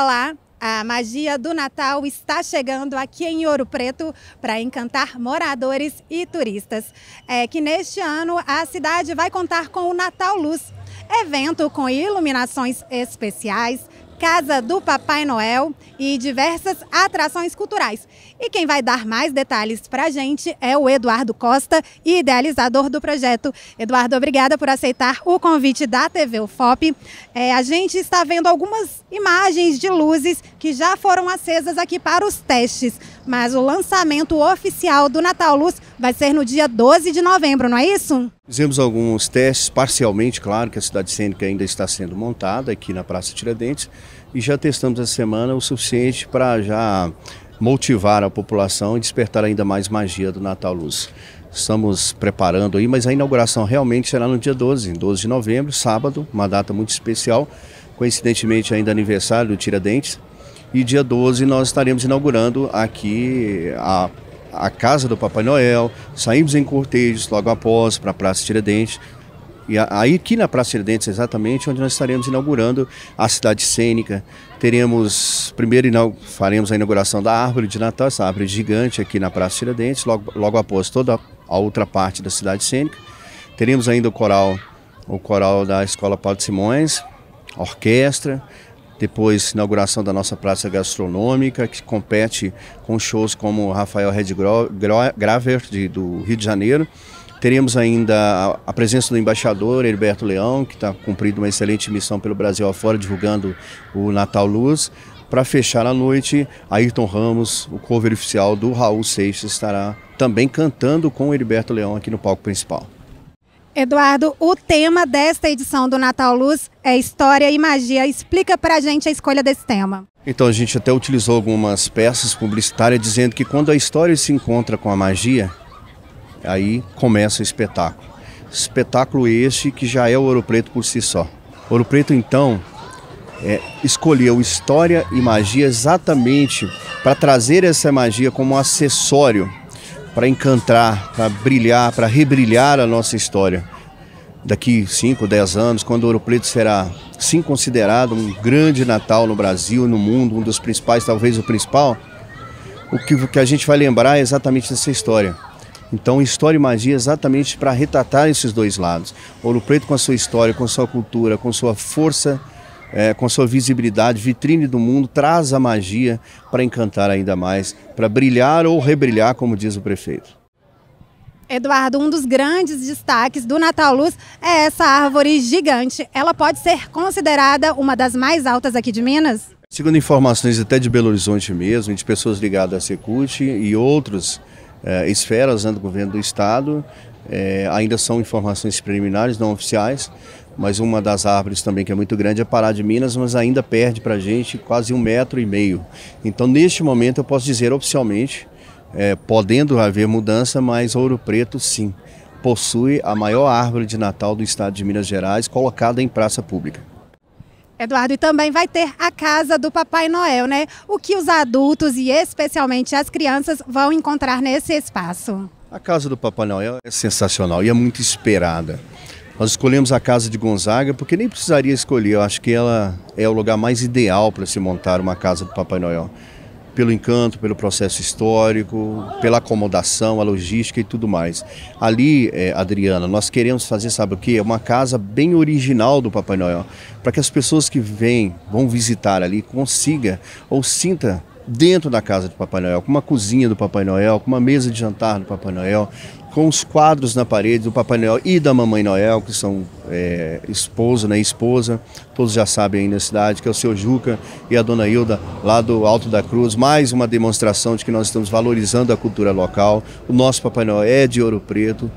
Olá, a magia do Natal está chegando aqui em Ouro Preto para encantar moradores e turistas. É que neste ano a cidade vai contar com o Natal Luz, evento com iluminações especiais, Casa do Papai Noel e diversas atrações culturais. E quem vai dar mais detalhes para a gente é o Eduardo Costa, idealizador do projeto. Eduardo, obrigada por aceitar o convite da TV UFOP. É, a gente está vendo algumas imagens de luzes que já foram acesas aqui para os testes, mas o lançamento oficial do Natal Luz vai ser no dia 12 de novembro, não é isso? Fizemos alguns testes, parcialmente, claro, que a cidade cênica ainda está sendo montada aqui na Praça Tiradentes, e já testamos essa semana o suficiente para já motivar a população e despertar ainda mais magia do Natal Luz. Estamos preparando aí, mas a inauguração realmente será no dia 12, 12 de novembro, sábado, uma data muito especial, coincidentemente ainda aniversário do Tiradentes. E dia 12 nós estaremos inaugurando aqui a a casa do Papai Noel, saímos em cortejos logo após para a Praça Tiradentes. E aí aqui na Praça Tiradentes, exatamente, onde nós estaremos inaugurando a cidade cênica. Teremos, primeiro faremos a inauguração da árvore de Natal, essa árvore gigante aqui na Praça Tiradentes, logo, logo após toda a outra parte da cidade cênica. Teremos ainda o coral, o coral da Escola Paulo de Simões, orquestra, depois inauguração da nossa praça gastronômica, que compete com shows como Rafael Red Graver, de, do Rio de Janeiro. Teremos ainda a, presença do embaixador Herberto Leão, que está cumprindo uma excelente missão pelo Brasil afora, divulgando o Natal Luz. Para fechar a noite, Ayrton Ramos, o cover oficial do Raul Seixas, estará também cantando com o Herberto Leão aqui no palco principal. Eduardo, o tema desta edição do Natal Luz é História e Magia. Explica pra gente a escolha desse tema. Então, a gente até utilizou algumas peças publicitárias dizendo que quando a história se encontra com a magia, aí começa o espetáculo. Espetáculo este que já é o Ouro Preto por si só. Ouro Preto, então, é, escolheu história e magia exatamente para trazer essa magia como um acessório para encantar, para brilhar, para rebrilhar a nossa história. Daqui 5, 10 anos, quando Ouro Preto será sim considerado um grande Natal no Brasil e no mundo, um dos principais, talvez o principal, o que, o que a gente vai lembrar é exatamente dessa história. Então, história e magia é exatamente para retratar esses dois lados. Ouro Preto com a sua história, com sua cultura, com sua força é, com sua visibilidade, vitrine do mundo, traz a magia para encantar ainda mais, para brilhar ou rebrilhar, como diz o prefeito. Eduardo, um dos grandes destaques do Natal Luz é essa árvore gigante. Ela pode ser considerada uma das mais altas aqui de Minas? Segundo informações até de Belo Horizonte mesmo, de pessoas ligadas à Secult e outras é, esferas né, do governo do Estado, é, ainda são informações preliminares, não oficiais, mas uma das árvores também que é muito grande é Pará de Minas, mas ainda perde para a gente quase um metro e meio. Então, neste momento, eu posso dizer oficialmente, é, podendo haver mudança, mas Ouro Preto sim possui a maior árvore de Natal do estado de Minas Gerais, colocada em praça pública. Eduardo, e também vai ter a casa do Papai Noel, né? O que os adultos e especialmente as crianças vão encontrar nesse espaço? A casa do Papai Noel é sensacional e é muito esperada. Nós escolhemos a casa de Gonzaga porque nem precisaria escolher. Eu acho que ela é o lugar mais ideal para se montar uma casa do Papai Noel. Pelo encanto, pelo processo histórico, pela acomodação, a logística e tudo mais. Ali, é, Adriana, nós queremos fazer, sabe o quê? É uma casa bem original do Papai Noel, para que as pessoas que vêm, vão visitar ali, consiga ou sinta dentro da casa do Papai Noel, com uma cozinha do Papai Noel, com uma mesa de jantar do Papai Noel, com os quadros na parede do Papai Noel e da Mamãe Noel, que são é, esposo, né, esposa, todos já sabem aí na cidade, que é o seu Juca e a Dona Hilda, lá do Alto da Cruz, mais uma demonstração de que nós estamos valorizando a cultura local. O nosso Papai Noel é de ouro preto,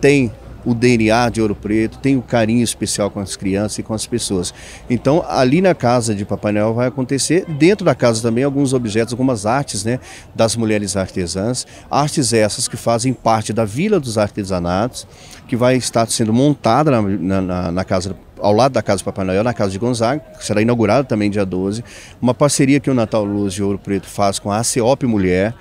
tem o DNA de Ouro Preto, tem o um carinho especial com as crianças e com as pessoas. Então, ali na casa de Papai Noel vai acontecer, dentro da casa também, alguns objetos, algumas artes né, das mulheres artesãs, artes essas que fazem parte da Vila dos Artesanatos, que vai estar sendo montada na, na, na casa ao lado da Casa de Papai Noel, na Casa de Gonzaga, que será inaugurada também dia 12. Uma parceria que o Natal Luz de Ouro Preto faz com a ACEOP Mulher,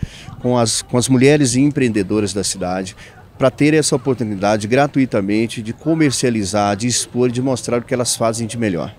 com as, com as mulheres empreendedoras da cidade, para ter essa oportunidade gratuitamente de comercializar, de expor, de mostrar o que elas fazem de melhor.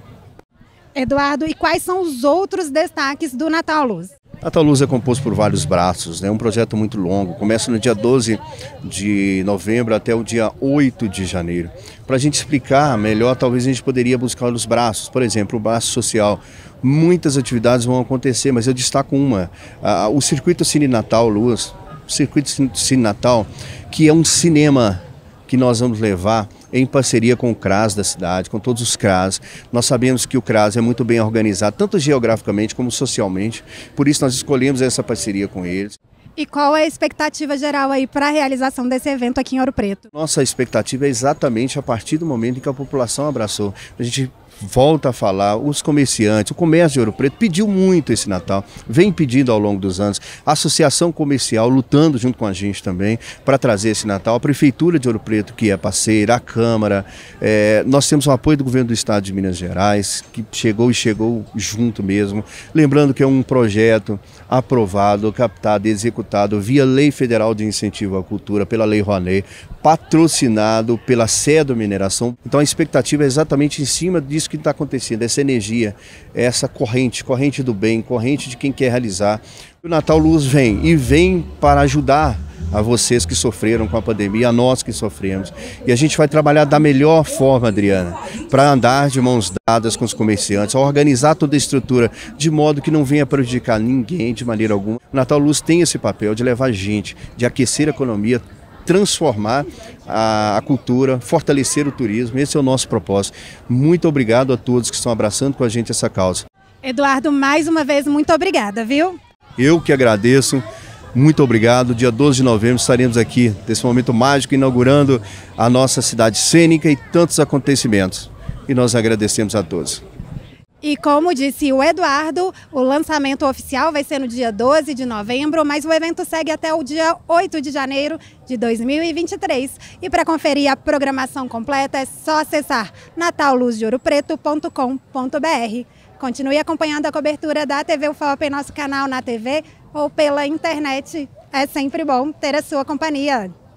Eduardo, e quais são os outros destaques do Natal Luz? Natal Luz é composto por vários braços, é né? um projeto muito longo, começa no dia 12 de novembro até o dia 8 de janeiro. Para a gente explicar melhor, talvez a gente poderia buscar os braços, por exemplo, o braço social. Muitas atividades vão acontecer, mas eu destaco uma. Ah, o Circuito Cine Natal Luz, circuito Cine Natal, que é um cinema que nós vamos levar em parceria com o CRAS da cidade, com todos os CRAS. Nós sabemos que o CRAS é muito bem organizado, tanto geograficamente como socialmente, por isso nós escolhemos essa parceria com eles. E qual é a expectativa geral aí para a realização desse evento aqui em Ouro Preto? Nossa expectativa é exatamente a partir do momento em que a população abraçou. A gente volta a falar, os comerciantes, o comércio de Ouro Preto pediu muito esse Natal, vem pedindo ao longo dos anos, a associação comercial lutando junto com a gente também para trazer esse Natal, a Prefeitura de Ouro Preto que é parceira, a Câmara, é, nós temos o apoio do governo do Estado de Minas Gerais, que chegou e chegou junto mesmo, lembrando que é um projeto aprovado, captado e executado via Lei Federal de Incentivo à Cultura, pela Lei Rouanet, patrocinado pela CEDO Mineração. Então a expectativa é exatamente em cima disso que está acontecendo, essa energia, essa corrente, corrente do bem, corrente de quem quer realizar. O Natal Luz vem e vem para ajudar a vocês que sofreram com a pandemia, a nós que sofremos. E a gente vai trabalhar da melhor forma, Adriana, para andar de mãos dadas com os comerciantes, organizar toda a estrutura de modo que não venha prejudicar ninguém de maneira alguma. O Natal Luz tem esse papel de levar gente, de aquecer a economia, transformar a, cultura, fortalecer o turismo. Esse é o nosso propósito. Muito obrigado a todos que estão abraçando com a gente essa causa. Eduardo, mais uma vez, muito obrigada, viu? Eu que agradeço muito obrigado. Dia 12 de novembro estaremos aqui, nesse momento mágico, inaugurando a nossa cidade cênica e tantos acontecimentos. E nós agradecemos a todos. E como disse o Eduardo, o lançamento oficial vai ser no dia 12 de novembro, mas o evento segue até o dia 8 de janeiro de 2023. E para conferir a programação completa é só acessar natalluzdeouropreto.com.br. Continue acompanhando a cobertura da TV UFOP em nosso canal na TV ou pela internet. É sempre bom ter a sua companhia.